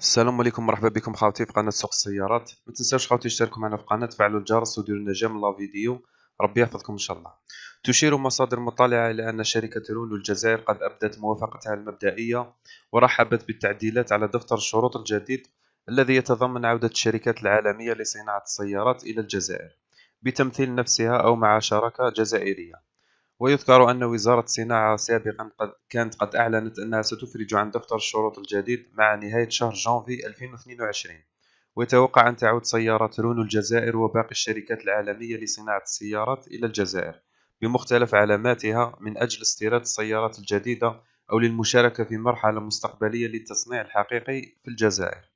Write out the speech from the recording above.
السلام عليكم مرحبا بكم خاوتي في قناه سوق السيارات ما تنساوش خاوتي تشتركوا معنا في القناه تفعلوا الجرس وديروا لنا جيم لا فيديو ربي يحفظكم ان شاء الله تشير مصادر مطلعه الى ان شركه رولو الجزائر قد ابدت موافقتها المبدئيه ورحبت بالتعديلات على دفتر الشروط الجديد الذي يتضمن عوده الشركات العالميه لصناعه السيارات الى الجزائر بتمثيل نفسها او مع شراكه جزائريه ويذكر أن وزارة الصناعة سابقا قد كانت قد أعلنت أنها ستفرج عن دفتر الشروط الجديد مع نهاية شهر جانفي 2022 ويتوقع أن تعود سيارات رونو الجزائر وباقي الشركات العالمية لصناعة السيارات إلى الجزائر بمختلف علاماتها من أجل استيراد السيارات الجديدة أو للمشاركة في مرحلة مستقبلية للتصنيع الحقيقي في الجزائر